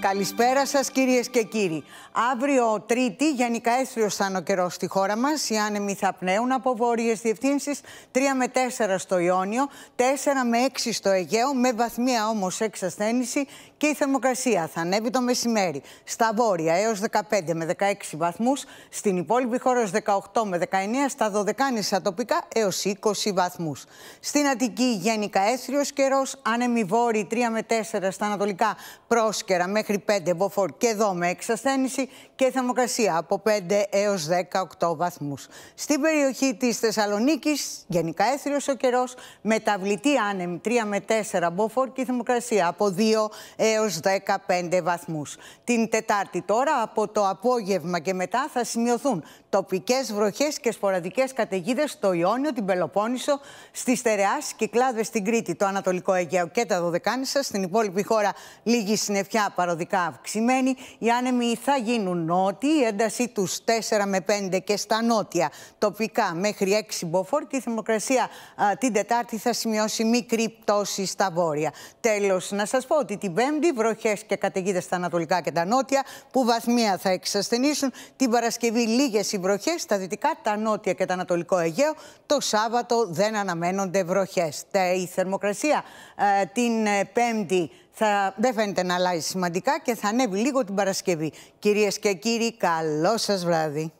Καλησπέρα σας, κυρίες και κύριοι. Αύριο, Τρίτη, γενικά έθριο θα είναι ο καιρός στη χώρα μας. Οι άνεμοι θα πνέουν από βόρειες διευθύνσεις 3 με 4 στο Ιόνιο, 4 με 6 στο Αιγαίο, με βαθμία όμως εξασθένηση και η θερμοκρασία θα ανέβει το μεσημέρι. Στα βόρεια έως 15 με 16 βαθμούς, στην υπόλοιπη χώρα έως 18 με 19, στα 12 τοπικά έως 20 βαθμούς. Στην Αττική, γενικά έθριο καιρός, άνεμοι βόρειοι 3 με 4 στα ανατολικά πρόσκαιρα μέχρι μέχρι 5 μποφόρ και εδώ με εξασθένηση και θερμοκρασία από 5 έως 18 βαθμούς. Στην περιοχή της Θεσσαλονίκης, γενικά έθριος ο καιρός, μεταβλητή άνεμη 3 με 4 μποφόρ και θερμοκρασία από 2 έως 15 βαθμούς. Την Τετάρτη τώρα από το απόγευμα και μετά θα σημειωθούν τοπικές βροχές και σποραδικές καταιγίδες στο Ιόνιο, την Πελοπόννησο, στη Στερεά, Κυκλάδες στην Κρήτη, το Ανατολικό Αιγαίο και τα Δωδεκάνησα. Στην υπόλοιπη χώρα λίγη συννεφιά παροδοσιακή μεθοδικά αυξημένη. Οι άνεμοι θα γίνουν νότιοι, η έντασή τους 4 με 5 και στα νότια τοπικά μέχρι 6 μποφόρ και η θερμοκρασία την Τετάρτη θα σημειώσει μικρή πτώση στα βόρεια. Τέλος, να σας πω ότι την Πέμπτη βροχές και καταιγίδες στα ανατολικά και τα νότια που βαθμία θα εξασθενήσουν. Την Παρασκευή λίγες οι βροχές στα δυτικά, τα νότια και τα ανατολικό Αιγαίο. Το Σάββατο δεν αναμένονται βροχές. Η θερμοκρασία την ε, Πέμπτη θα, δεν φαίνεται να αλλάζει σημαντικά και θα ανέβει λίγο την Παρασκευή. Κυρίες και κύριοι, καλό σας βράδυ.